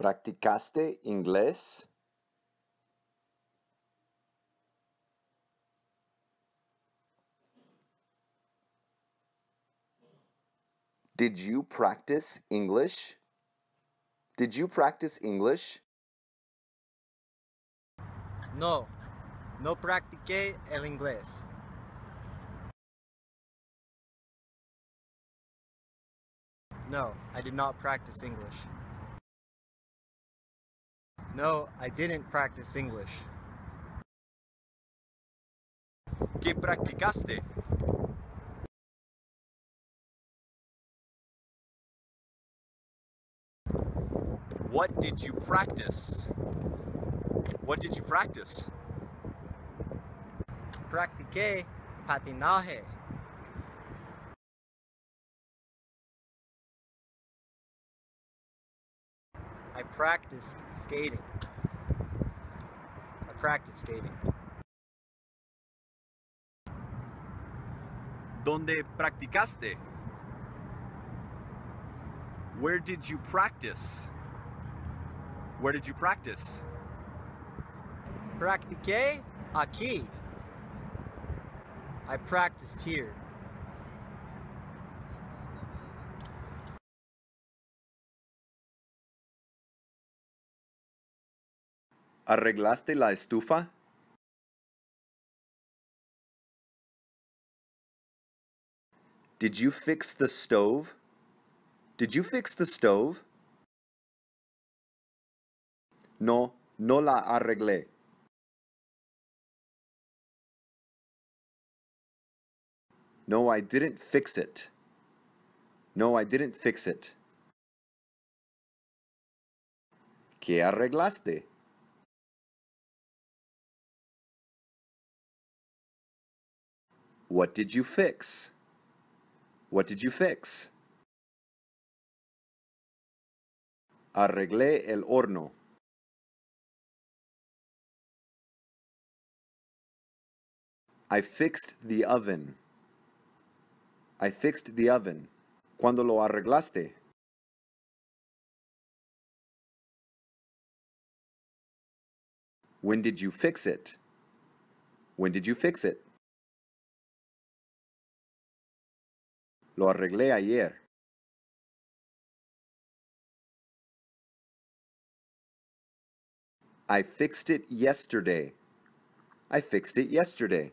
¿Practicaste inglés? Did you practice English? Did you practice English? No, no practiqué el inglés. No, I did not practice English. No, I didn't practice English. ¿Qué practicaste? What did you practice? What did you practice? Practiqué patinaje. I practiced skating. I practiced skating. ¿Dónde practicaste? Where did you practice? Where did you practice? Practiqué aquí. I practiced here. ¿Arreglaste la estufa? Did you fix the stove? Did you fix the stove? No, no la arreglé. No, I didn't fix it. No, I didn't fix it. ¿Qué arreglaste? What did you fix? What did you fix? Arreglé el horno. I fixed the oven. I fixed the oven. ¿Cuándo lo arreglaste? When did you fix it? When did you fix it? Lo arreglé ayer. I fixed it yesterday. I fixed it yesterday.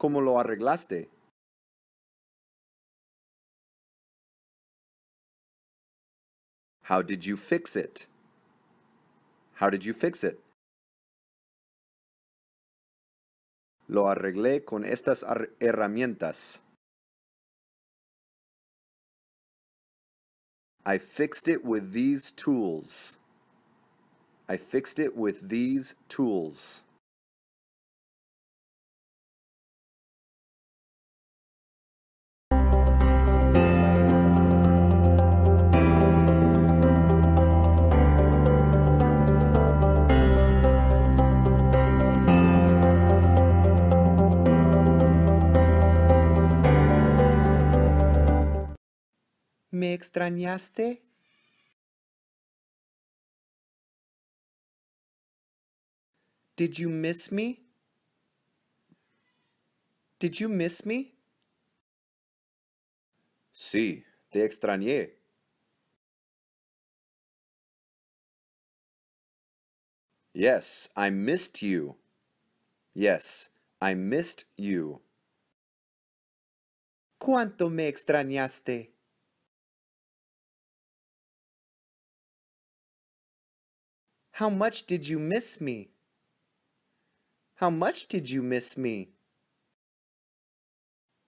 ¿Cómo lo arreglaste? How did you fix it? How did you fix it? Lo arreglé con estas herramientas. I fixed it with these tools. I fixed it with these tools. ¿Me extrañaste? Did you miss me? Did you miss me? Sí, te extrañé. Yes, I missed you. Yes, I missed you. ¿Cuánto me extrañaste? How much did you miss me? How much did you miss me?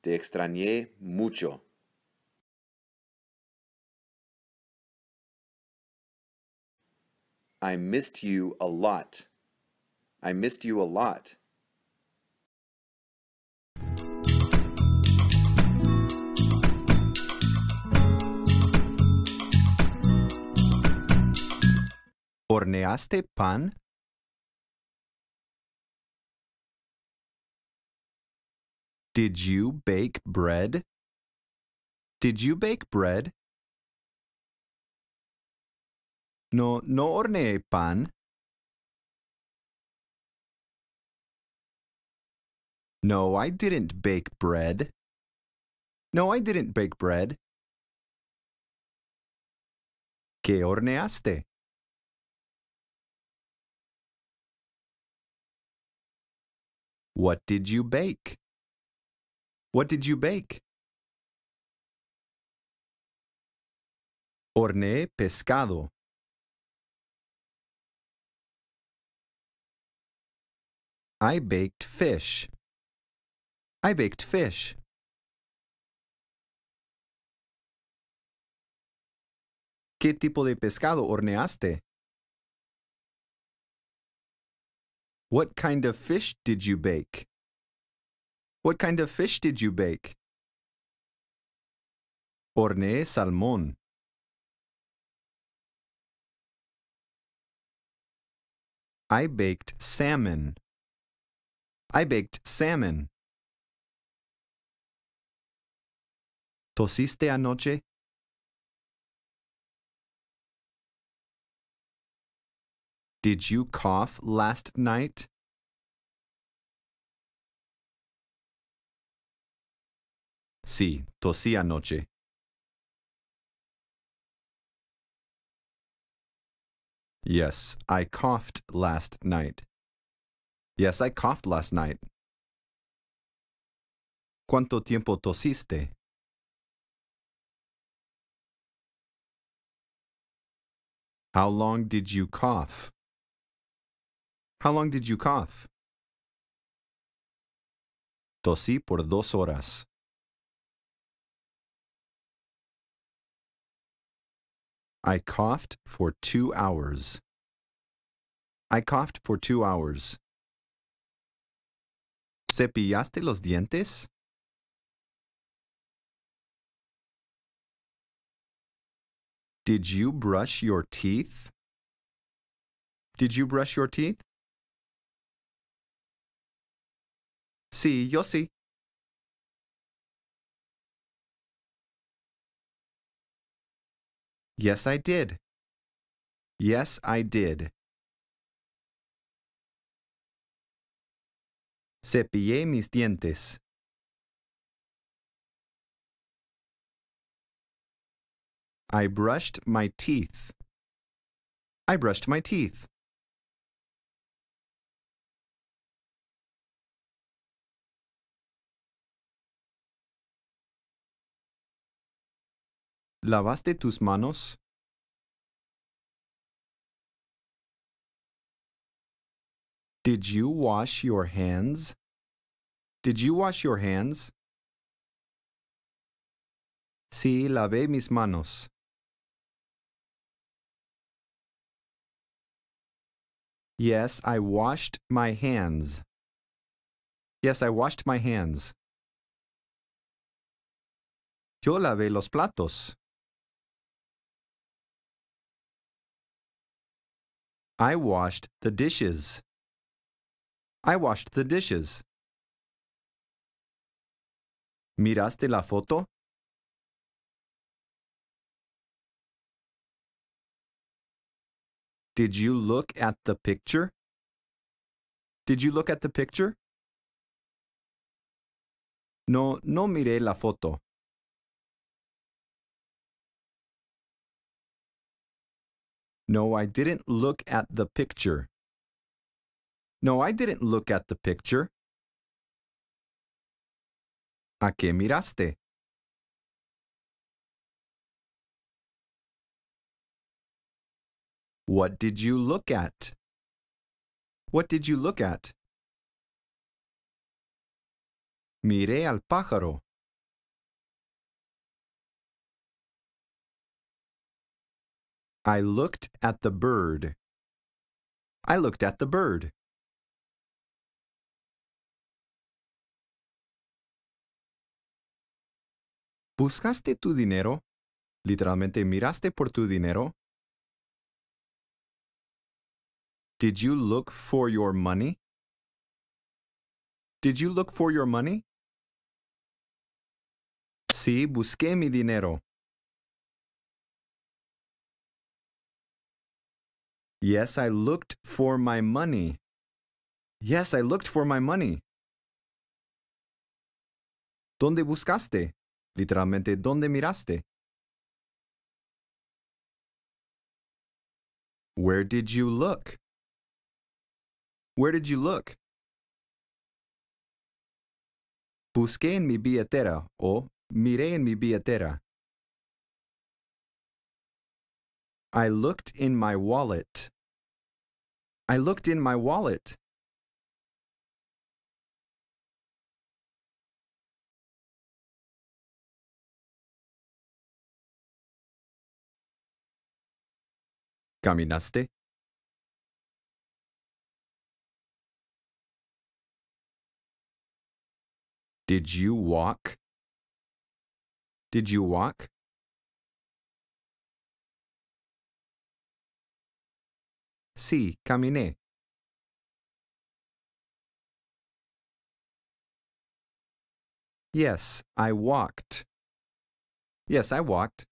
Te extrañé mucho. I missed you a lot. I missed you a lot. ¿Horneaste pan? Did you bake bread? Did you bake bread? No, no horneé pan. No, I didn't bake bread. No, I didn't bake bread. ¿Qué horneaste? What did you bake? What did you bake? Horneé pescado. I baked fish. I baked fish. ¿Qué tipo de pescado horneaste? What kind of fish did you bake? What kind of fish did you bake? Orné salmón. I baked salmon. I baked salmon. ¿Tosiste anoche? Did you cough last night? Sí, tosí anoche. Yes, I coughed last night. Yes, I coughed last night. ¿Cuánto tiempo tosiste? How long did you cough? How long did you cough? Tosí por dos horas. I coughed for two hours. I coughed for two hours. ¿Cepillaste los dientes? Did you brush your teeth? Did you brush your teeth? See, you'll see. Yes, I did. Yes, I did. Cepillé mis dientes. I brushed my teeth. I brushed my teeth. ¿Lavaste tus manos? Did you wash your hands? Did you wash your hands? Sí, lavé mis manos. Yes, I washed my hands. Yes, I washed my hands. Yo lavé los platos. I washed the dishes. I washed the dishes. ¿Miraste la foto? Did you look at the picture? Did you look at the picture? No, no miré la foto. No, I didn't look at the picture. No, I didn't look at the picture. ¿A qué miraste? What did you look at? What did you look at? Miré al pájaro. I looked at the bird. I looked at the bird. ¿Buscaste tu dinero? Literalmente, ¿miraste por tu dinero? Did you look for your money? Did you look for your money? Sí, busqué mi dinero. Yes, I looked for my money. Yes, I looked for my money. ¿Dónde buscaste? Literalmente, ¿dónde miraste? Where did you look? Where did you look? Busqué en mi billetera o miré en mi billetera. I looked in my wallet. I looked in my wallet. ¿Caminaste? Did you walk? Did you walk? Si, caminé. Yes, I walked. Yes, I walked.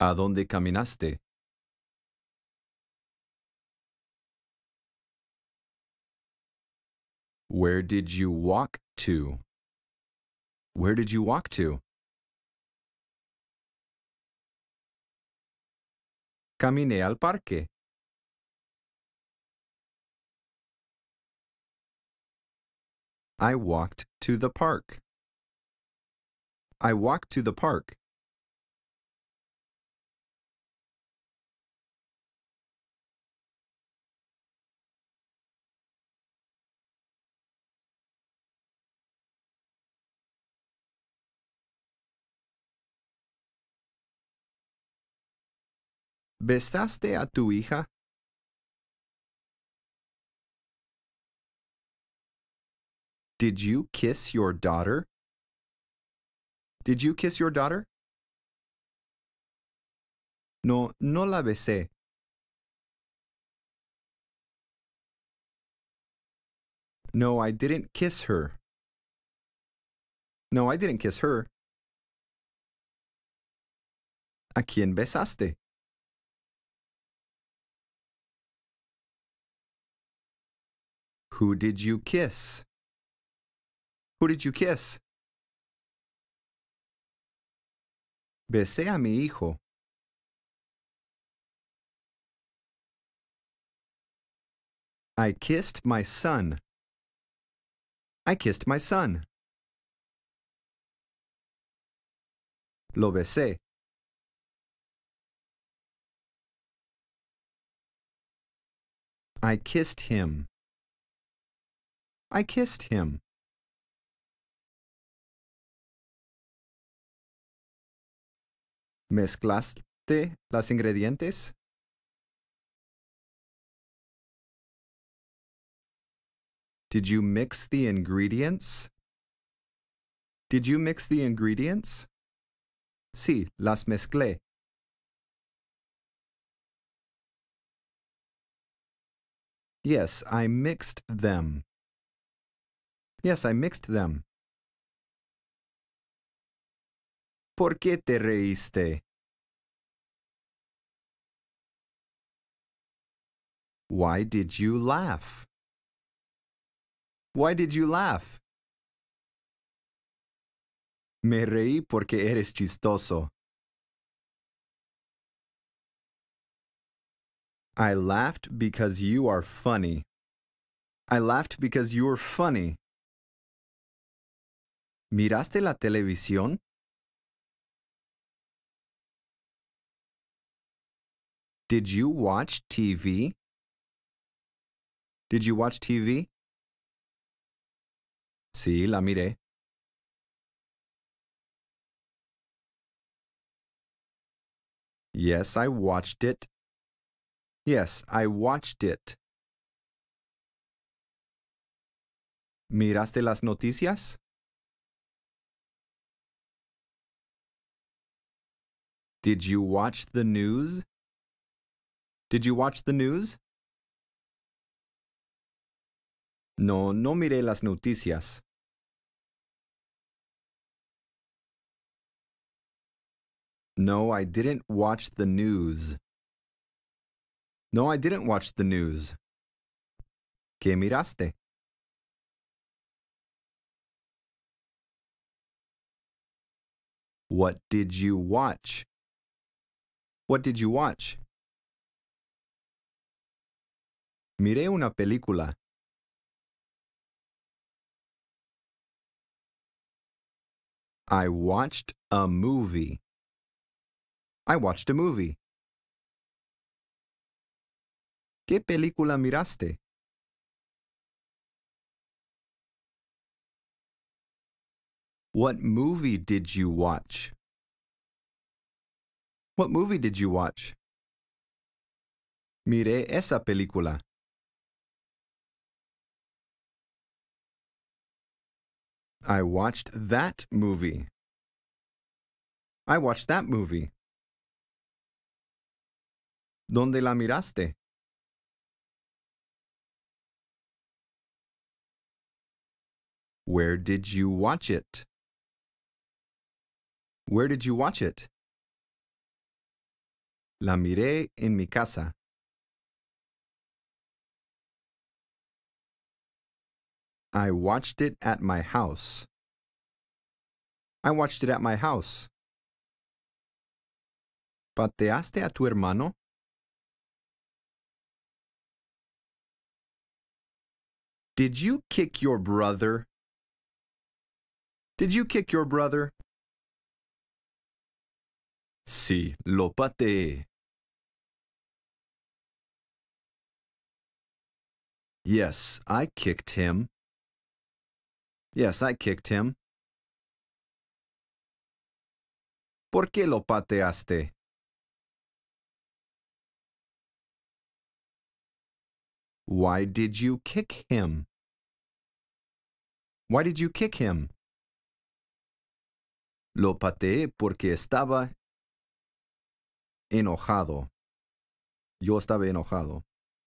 ¿A dónde caminaste? Where did you walk to? Where did you walk to? Caminé al parque. I walked to the park. I walked to the park. ¿Besaste a tu hija? Did you kiss your daughter? Did you kiss your daughter? No, no la besé. No, I didn't kiss her. No, I didn't kiss her. ¿A quién besaste? Who did you kiss? Who did you kiss? Besé a mi hijo. I kissed my son. I kissed my son. Lo besé. I kissed him. I kissed him. ¿Mezclaste las ingredientes? Did you mix the ingredients? Did you mix the ingredients? Sí, las mezclé. Yes, I mixed them. Yes, I mixed them. ¿Por qué te reíste? Why did you laugh? Why did you laugh? Me reí porque eres chistoso. I laughed because you are funny. I laughed because you are funny. ¿Miraste la televisión? Did you watch TV? Did you watch TV? Sí, la miré. Yes, I watched it. Yes, I watched it. ¿Miraste las noticias? Did you watch the news? Did you watch the news? No, no miré las noticias. No, I didn't watch the news. No, I didn't watch the news. ¿Qué miraste? What did you watch? What did you watch? Miré una película. I watched a movie. I watched a movie. ¿Qué película miraste? What movie did you watch? What movie did you watch? Miré esa película. I watched that movie. I watched that movie. ¿Dónde la miraste? Where did you watch it? Where did you watch it? La miré en mi casa. I watched it at my house. I watched it at my house. ¿Pateaste a tu hermano? Did you kick your brother? Did you kick your brother? Sí, lo pateé. Yes, I kicked him. Yes, I kicked him. ¿Por qué lo pateaste? Why did you kick him? Why did you kick him? Lo pateé porque estaba enojado. Yo estaba enojado.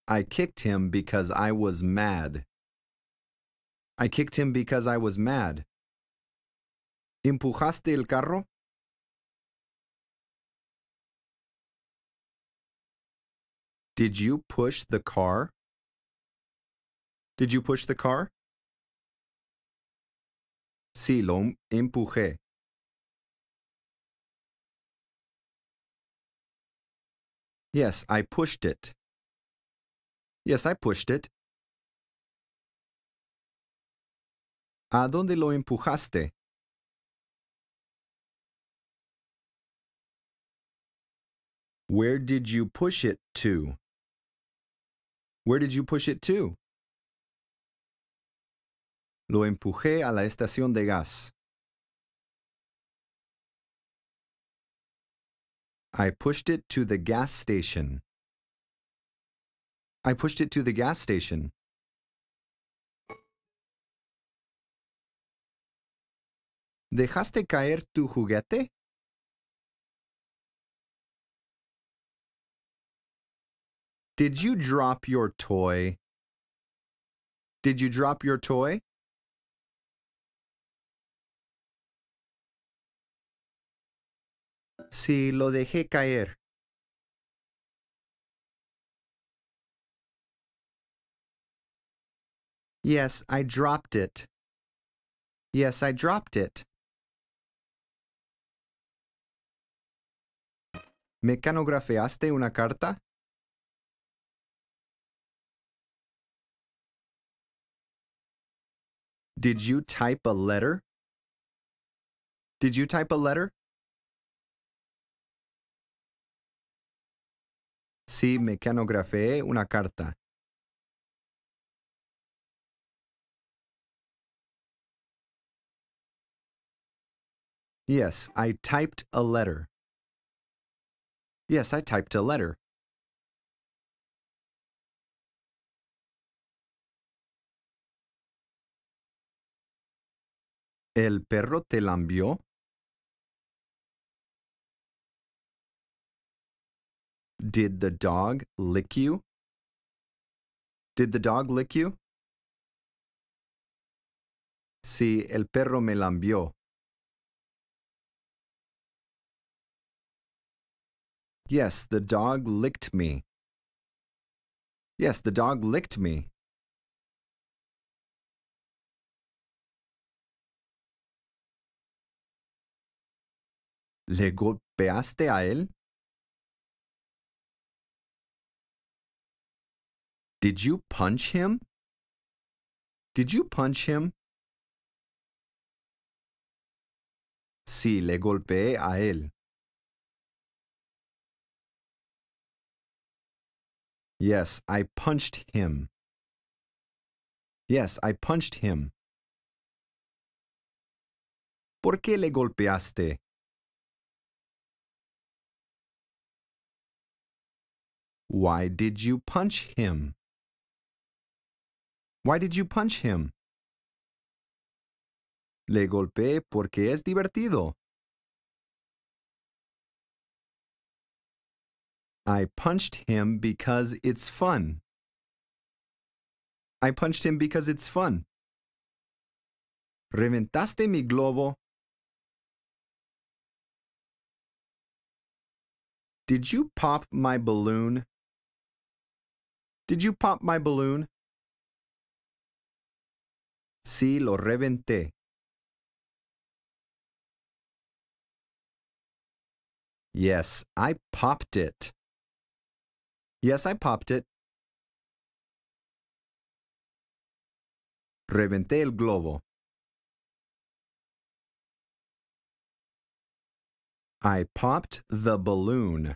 I kicked him because I was mad. I kicked him because I was mad. ¿Empujaste el carro? Did you push the car? Did you push the car? Sí, lo empujé. Yes, I pushed it. Yes, I pushed it. ¿A dónde lo empujaste? Where did you push it to? Where did you push it to? Lo empujé a la estación de gas. I pushed it to the gas station. I pushed it to the gas station. ¿Dejaste caer tu juguete? Did you drop your toy? Did you drop your toy? Si lo dejé caer. Yes, I dropped it. Yes, I dropped it. ¿Mecanografeaste una carta? Did you type a letter? Did you type a letter? Sí, canografeé una carta. Yes, I typed a letter. Yes, I typed a letter. El perro te lambió. Did the dog lick you? Did the dog lick you? Si el perro me lambió. Yes, the dog licked me. Yes, the dog licked me. ¿Le golpeaste a él? Did you punch him? Did you punch him? Sí, le golpeé a él. Yes, I punched him. Yes, I punched him. ¿Por qué le golpeaste? Why did you punch him? Why did you punch him? Le golpeé porque es divertido. I punched him because it's fun. I punched him because it's fun. Reventaste mi globo. Did you pop my balloon? Did you pop my balloon? Sí, lo reventé. Yes, I popped it. Yes, I popped it. Reventé el globo. I popped the balloon.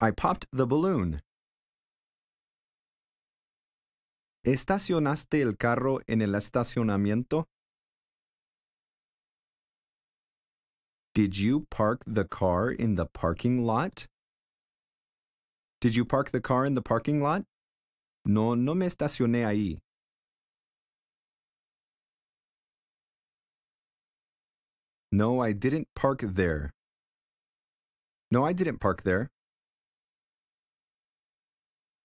I popped the balloon. ¿Estacionaste el carro en el estacionamiento? Did you park the car in the parking lot? Did you park the car in the parking lot? No, no me estacioné ahí. No, I didn't park there. No, I didn't park there.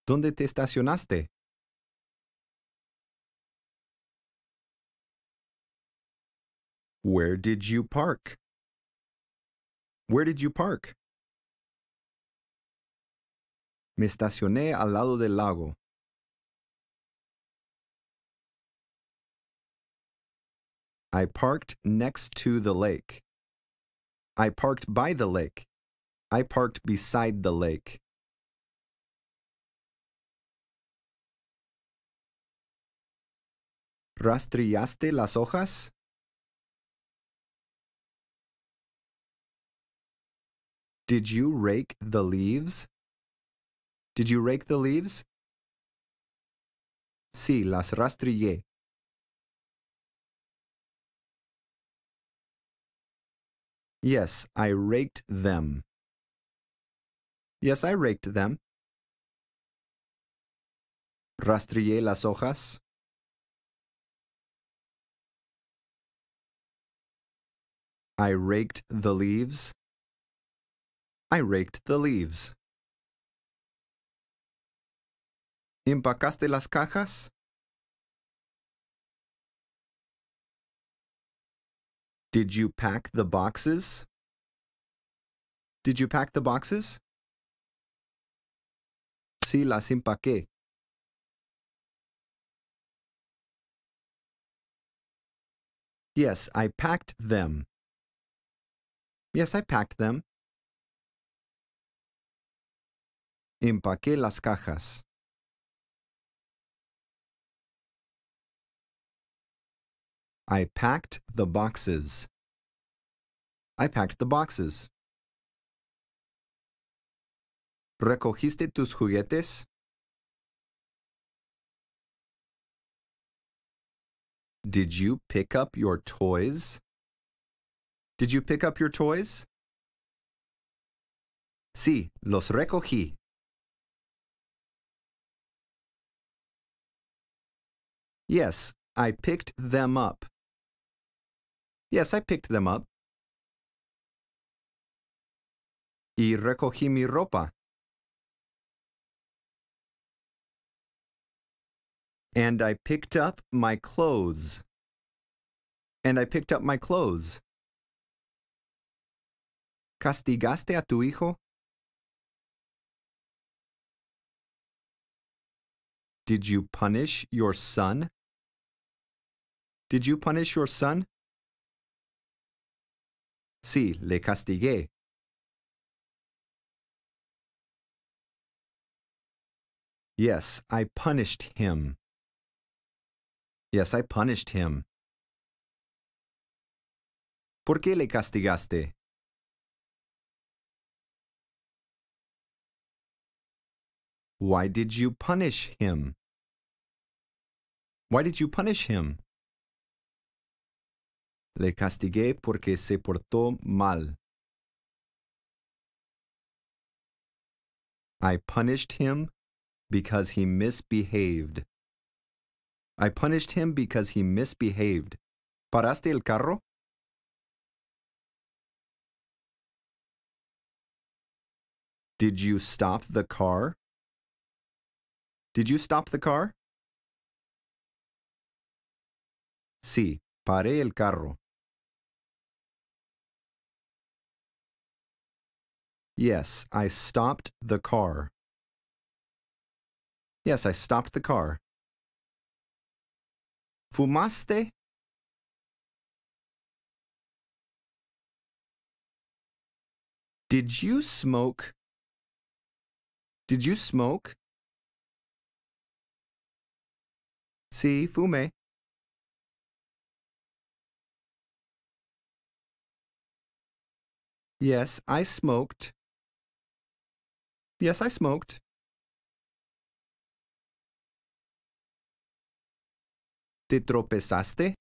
¿Dónde te estacionaste? Where did you park? Where did you park? Me estacioné al lado del lago. I parked next to the lake. I parked by the lake. I parked beside the lake. ¿Rastrillaste las hojas? Did you rake the leaves? Did you rake the leaves? Si, las rastrillé. Yes, I raked them. Yes, I raked them. Rastrillé las hojas. I raked the leaves. I raked the leaves. ¿Empacaste las cajas? Did you pack the boxes? Did you pack the boxes? Sí, las empaqué. Yes, I packed them. Yes, I packed them. Empaqué las cajas. I packed the boxes. I packed the boxes. ¿Recogiste tus juguetes? Did you pick up your toys? Did you pick up your toys? Sí, los recogí. Yes, I picked them up. Yes, I picked them up. Y recogí mi ropa. And I picked up my clothes. And I picked up my clothes. ¿Castigaste a tu hijo? Did you punish your son? Did you punish your son? Si, le castigué. Yes, I punished him. Yes, I punished him. ¿Por qué le castigaste? Why did you punish him? Why did you punish him? Le castigué porque se portó mal. I punished him because he misbehaved. I punished him because he misbehaved. ¿Paraste el carro? Did you stop the car? Did you stop the car? Sí, paré el carro. Yes, I stopped the car. Yes, I stopped the car. Fumaste? Did you smoke? Did you smoke? Si, fume. Yes, I smoked. Yes, I smoked. ¿Te tropezaste?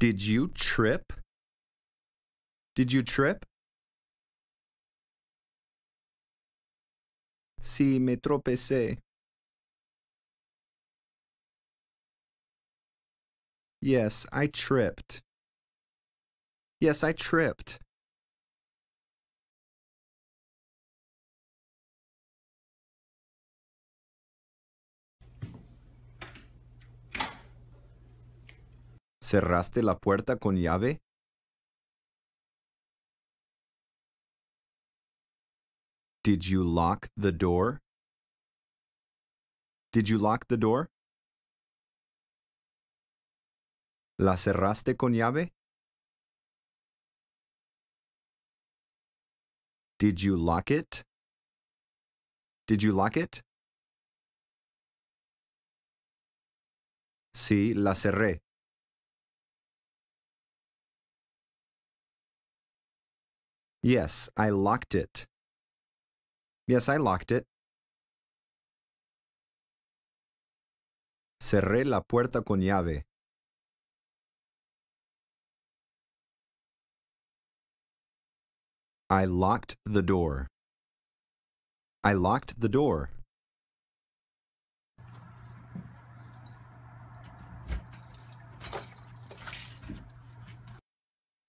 Did you trip? Did you trip? Si me tropecé. Yes, I tripped. Yes, I tripped. ¿Cerraste la puerta con llave? Did you lock the door? Did you lock the door? ¿La cerraste con llave? Did you lock it? Did you lock it? Sí, la cerré. Yes, I locked it. Yes, I locked it. Cerré la puerta con llave. I locked the door. I locked the door.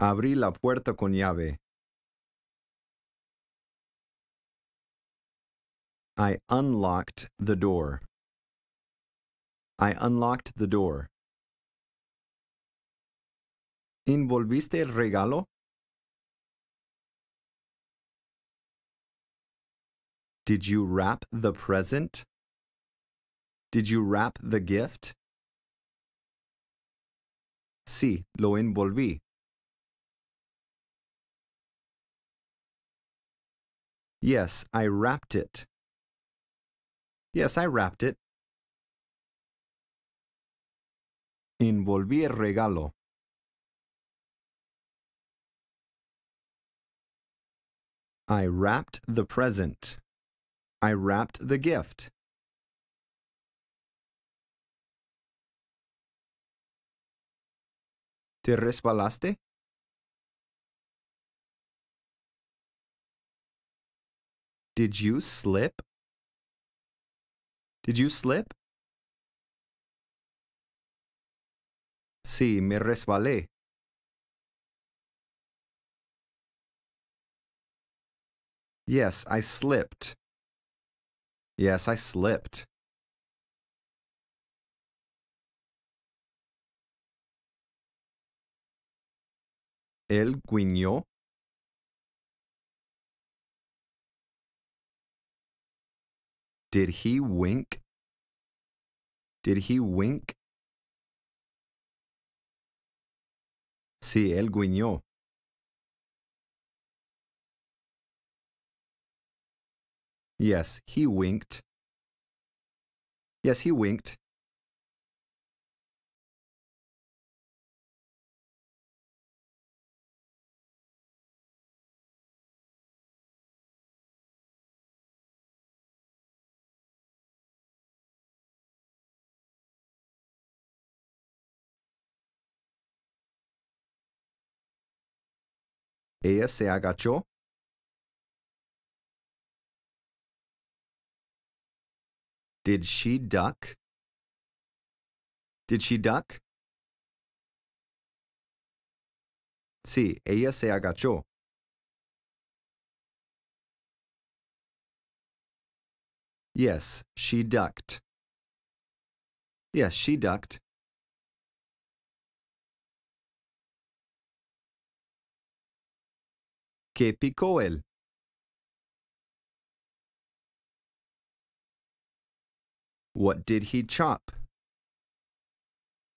Abrí la puerta con llave. I unlocked the door. I unlocked the door. ¿Involviste el regalo? Did you wrap the present? Did you wrap the gift? Sí, lo envolví. Yes, I wrapped it. Yes, I wrapped it. Envolví el regalo. I wrapped the present. I wrapped the gift. ¿Te resbalaste? Did you slip? Did you slip? Sí, me resbalé. Yes, I slipped. Yes, I slipped. El guiñó. Did he wink? Did he wink? Sí, él guiñó. Yes, he winked. Yes, he winked. Ella agachó Did she duck? Did she duck? Sí, ella se agachó. Yes, she ducked. Yes, she ducked. Que picó él? What did he chop?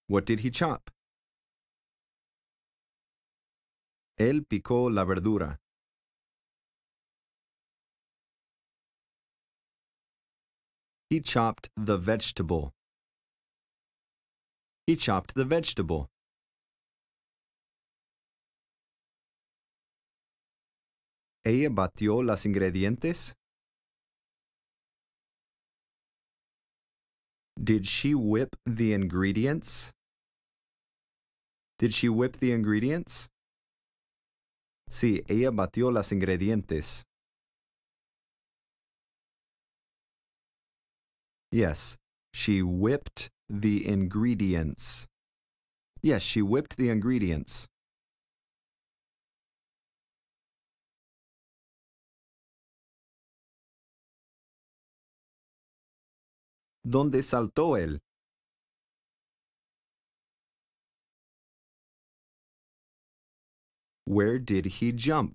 What did he chop? Él picó la verdura. He chopped the vegetable. He chopped the vegetable. Ella batió las ingredientes. Did she whip the ingredients? Did she whip the ingredients? Sí, ella batió las ingredientes. Yes, she whipped the ingredients. Yes, she whipped the ingredients. donde saltó él. Where did he jump?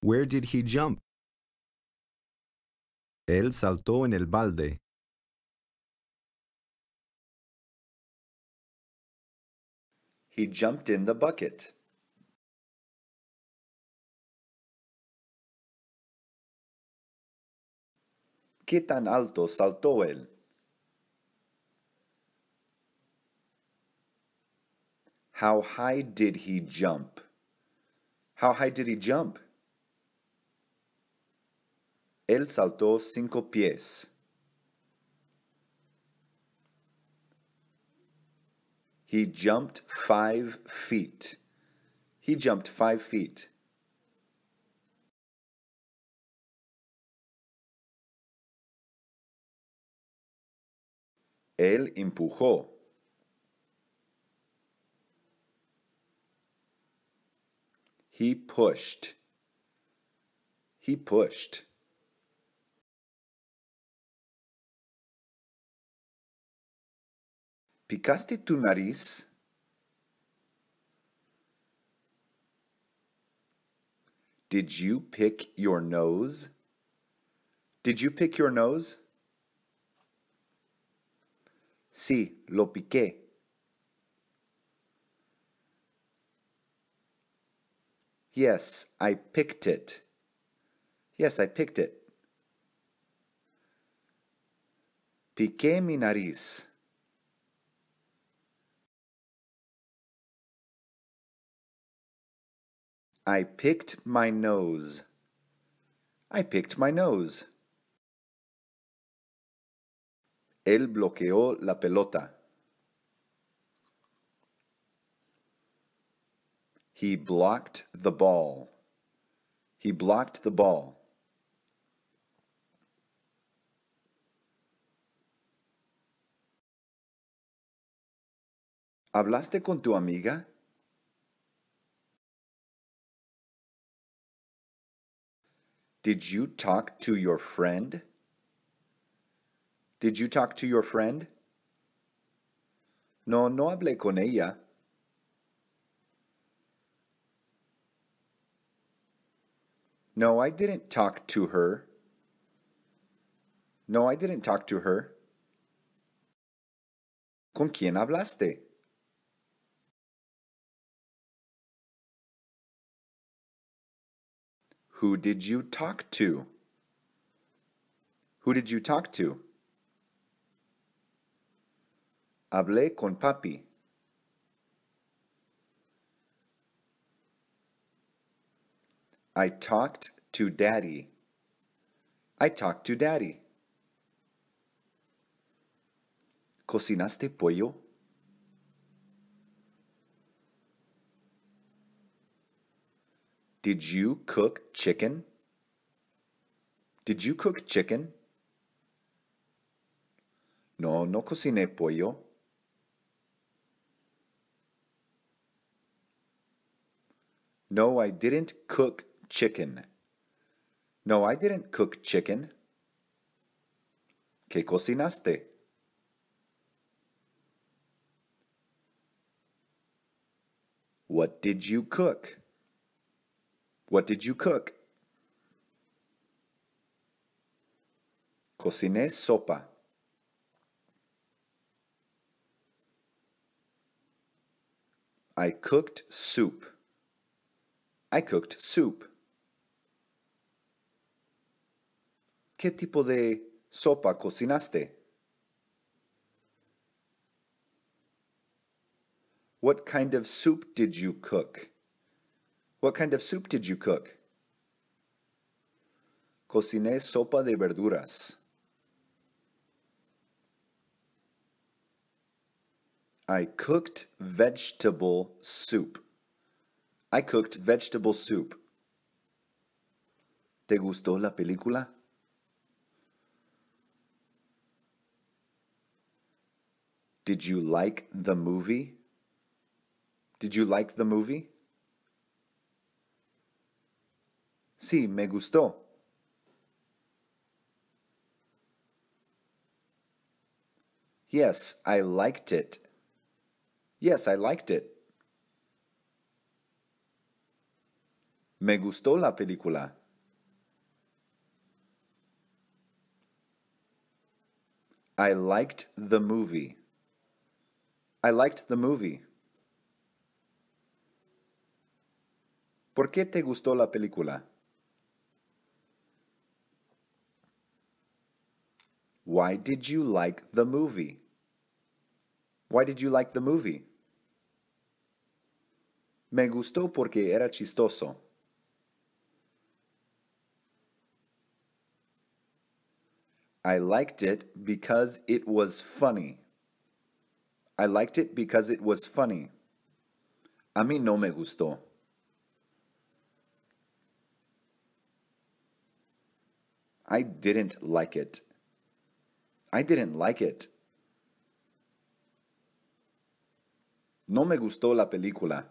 Where did he jump? Él saltó en el balde. He jumped in the bucket. ¿Qué tan alto saltó él? How high did he jump? How high did he jump? Él saltó cinco pies. He jumped five feet. He jumped five feet. Él empujó. He pushed. He pushed. ¿Picaste tu nariz? Did you pick your nose? Did you pick your nose? Sí, lo piqué. Yes, I picked it. Yes, I picked it. Piqué mi nariz. I picked my nose. I picked my nose. Él bloqueó la pelota. He blocked the ball. He blocked the ball. ¿Hablaste con tu amiga? Did you talk to your friend? Did you talk to your friend? No, no hablé con ella. No, I didn't talk to her. No, I didn't talk to her. ¿Con quién hablaste? Who did you talk to? Who did you talk to? Hablé con papi. I talked to daddy. I talked to daddy. ¿Cocinaste pollo? Did you cook chicken? Did you cook chicken? No, no cociné pollo. No, I didn't cook chicken. No, I didn't cook chicken. ¿Qué cocinaste? What did you cook? What did you cook? Cociné sopa. I cooked soup. I cooked soup. ¿Qué tipo de sopa cocinaste? What kind of soup did you cook? What kind of soup did you cook? Cociné sopa de verduras. I cooked vegetable soup. I cooked vegetable soup. ¿Te gustó la película? Did you like the movie? Did you like the movie? Sí, me gustó. Yes, I liked it. Yes, I liked it. Me gustó la película. I liked the movie. I liked the movie. ¿Por qué te gustó la película? Why did you like the movie? Why did you like the movie? Me gustó porque era chistoso. I liked it because it was funny. I liked it because it was funny. A mí no me gustó. I didn't like it. I didn't like it. No me gustó la película.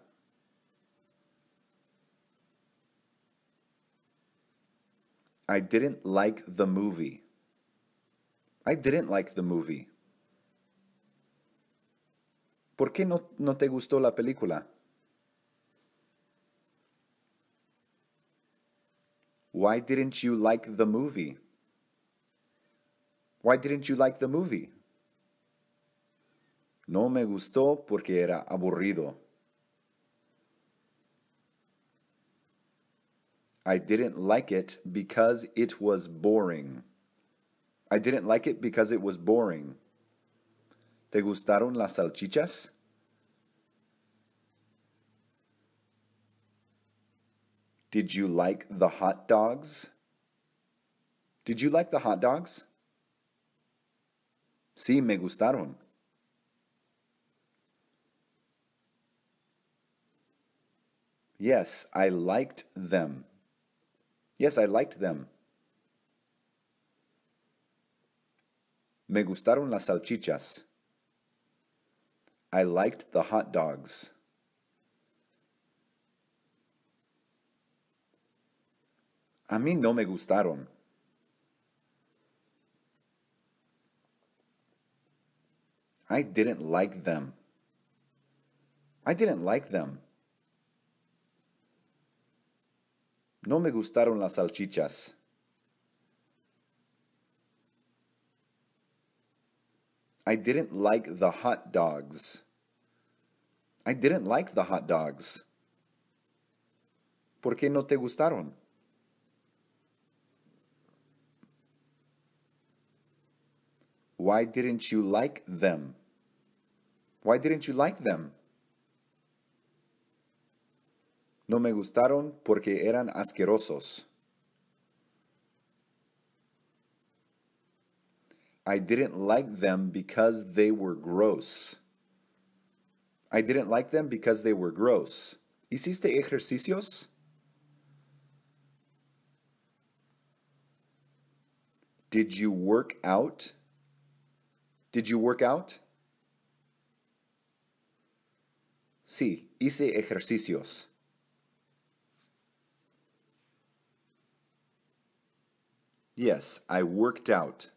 I didn't like the movie. I didn't like the movie. ¿Por qué no, no te gustó la película? Why didn't you like the movie? Why didn't you like the movie? No me gustó porque era aburrido. I didn't like it because it was boring. I didn't like it because it was boring. ¿Te gustaron las salchichas? Did you like the hot dogs? Did you like the hot dogs? Sí, me gustaron. Yes, I liked them. Yes, I liked them. Me gustaron las salchichas. I liked the hot dogs. A mí no me gustaron. I didn't like them. I didn't like them. No me gustaron las salchichas. I didn't like the hot dogs. I didn't like the hot dogs. ¿Por qué no te gustaron? Why didn't you like them? Why didn't you like them? No me gustaron porque eran asquerosos. I didn't like them because they were gross. I didn't like them because they were gross. ¿Hiciste ejercicios? Did you work out? Did you work out? Sí, hice ejercicios. Yes, I worked out.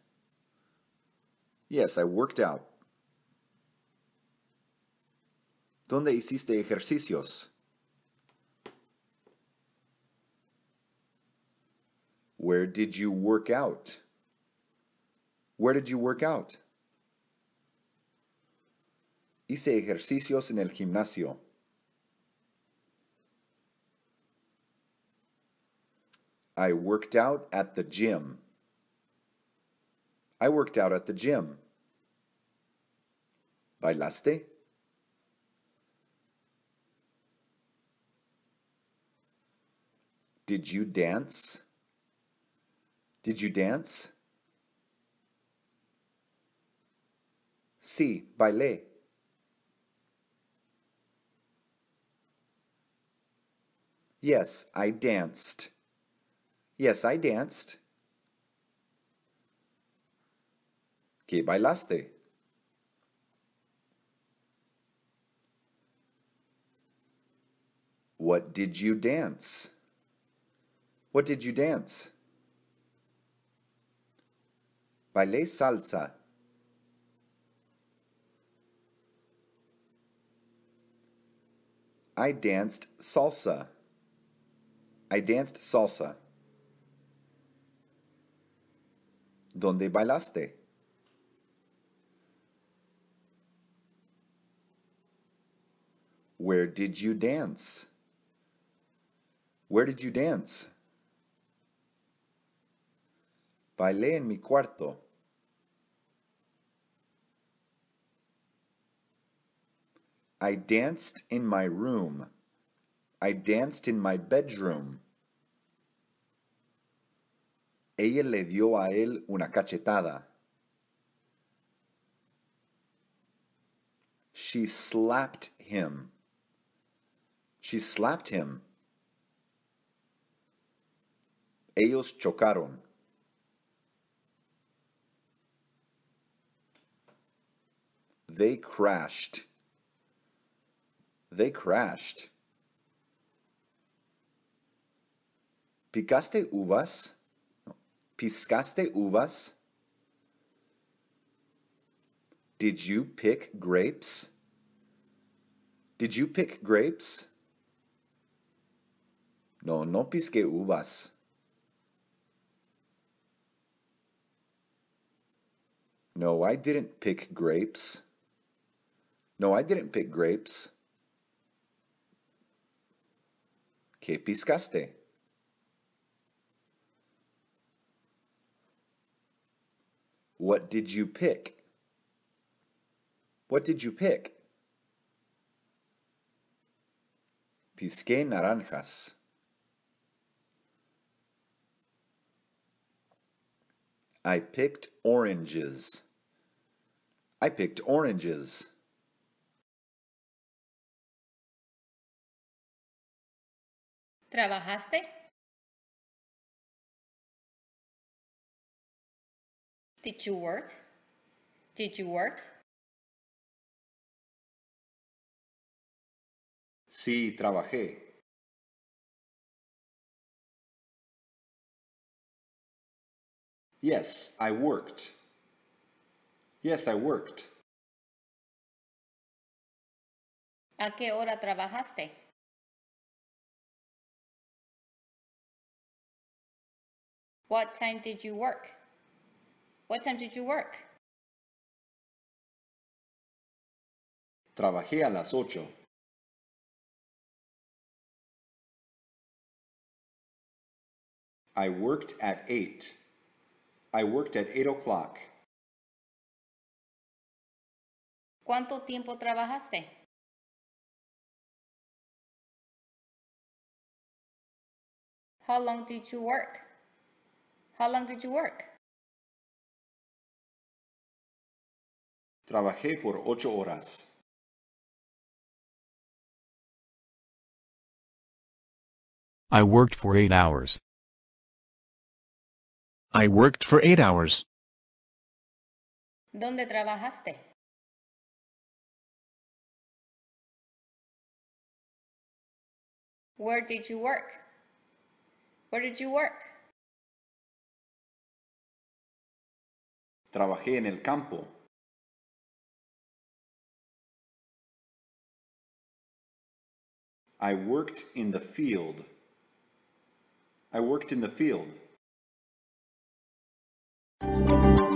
Yes, I worked out. ¿Dónde hiciste ejercicios? Where did you work out? Where did you work out? Hice ejercicios en el gimnasio. I worked out at the gym. I worked out at the gym. Bailaste? Did you dance? Did you dance? Si, bailé. Yes, I danced. Yes, I danced. que bailaste. What did you dance? What did you dance? Bailé salsa. I danced salsa. I danced salsa. ¿Dónde bailaste? Where did you dance? Where did you dance? Bailé en mi cuarto. I danced in my room. I danced in my bedroom. Ella le dio a él una cachetada. She slapped him. She slapped him. Ellos chocaron. They crashed. They crashed. Picaste uvas. Piscaste uvas. Did you pick grapes? Did you pick grapes? No, no que uvas. No, I didn't pick grapes. No, I didn't pick grapes. Que piscaste? What did you pick? What did you pick? Pisqué naranjas. I picked oranges. I picked oranges. ¿Trabajaste? Did you work? Did you work? Sí, trabajé. Yes, I worked. Yes, I worked. ¿A qué hora trabajaste? What time did you work? What time did you work? Trabajé a las ocho. I worked at eight. I worked at 8 o'clock. ¿Cuánto tiempo trabajaste? How long did you work? How long did you work? Trabajé por ocho horas. I worked for eight hours. I worked for eight hours. ¿Dónde trabajaste? Where did you work? Where did you work? Trabajé en el campo. I worked in the field. I worked in the field. Thank you.